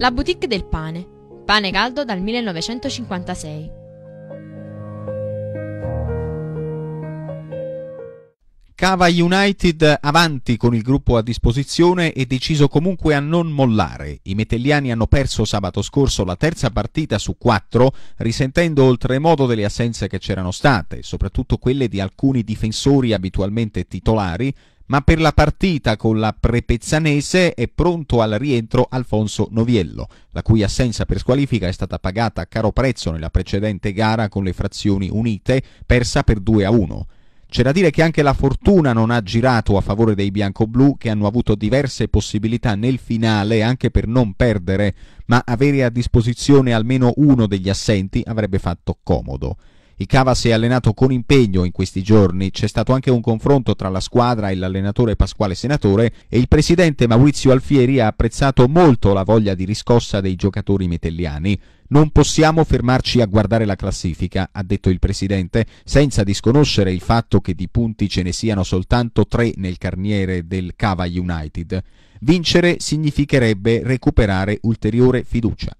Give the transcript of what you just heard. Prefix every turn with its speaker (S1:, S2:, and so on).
S1: La boutique del pane. Pane caldo dal 1956.
S2: Cava United avanti con il gruppo a disposizione e deciso comunque a non mollare. I metelliani hanno perso sabato scorso la terza partita su quattro, risentendo oltremodo delle assenze che c'erano state, soprattutto quelle di alcuni difensori abitualmente titolari, ma per la partita con la Prepezzanese è pronto al rientro Alfonso Noviello, la cui assenza per squalifica è stata pagata a caro prezzo nella precedente gara con le frazioni unite, persa per 2 a 1. C'è da dire che anche la fortuna non ha girato a favore dei bianco-blu, che hanno avuto diverse possibilità nel finale anche per non perdere, ma avere a disposizione almeno uno degli assenti avrebbe fatto comodo. Cava si è allenato con impegno in questi giorni, c'è stato anche un confronto tra la squadra e l'allenatore Pasquale Senatore e il presidente Maurizio Alfieri ha apprezzato molto la voglia di riscossa dei giocatori metelliani. Non possiamo fermarci a guardare la classifica, ha detto il presidente, senza disconoscere il fatto che di punti ce ne siano soltanto tre nel carniere del Cava United. Vincere significherebbe recuperare ulteriore fiducia.